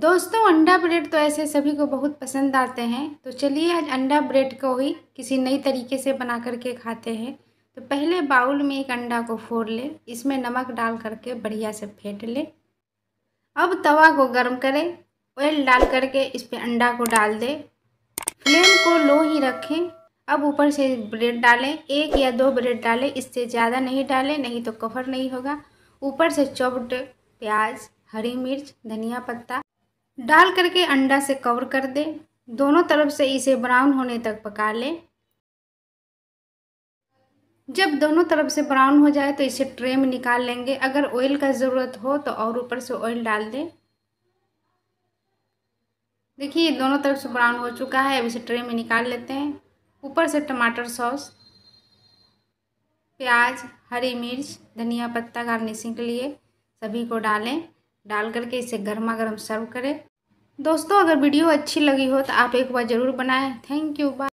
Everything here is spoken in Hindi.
दोस्तों अंडा ब्रेड तो ऐसे सभी को बहुत पसंद आते हैं तो चलिए आज अंडा ब्रेड को ही किसी नई तरीके से बना करके खाते हैं तो पहले बाउल में एक अंडा को फोड़ ले इसमें नमक डाल करके बढ़िया से फेंट ले अब तवा को गर्म करें ऑयल डाल करके इस पर अंडा को डाल दें फ्लेम को लो ही रखें अब ऊपर से ब्रेड डालें एक या दो ब्रेड डालें इससे ज़्यादा नहीं डालें नहीं तो कवर नहीं होगा ऊपर से चौपट प्याज हरी मिर्च धनिया पत्ता डाल करके अंडा से कवर कर दें दोनों तरफ से इसे ब्राउन होने तक पका लें जब दोनों तरफ से ब्राउन हो जाए तो इसे ट्रे में निकाल लेंगे अगर ऑयल का ज़रूरत हो तो और ऊपर से ऑयल डाल दें देखिए दोनों तरफ से ब्राउन हो चुका है अब इसे ट्रे में निकाल लेते हैं ऊपर से टमाटर सॉस प्याज हरी मिर्च धनिया पत्ता गार्निशिंग के लिए सभी को डालें डाल करके इसे गर्मा गर्म सर्व करें दोस्तों अगर वीडियो अच्छी लगी हो तो आप एक बार ज़रूर बनाएं थैंक यू बाय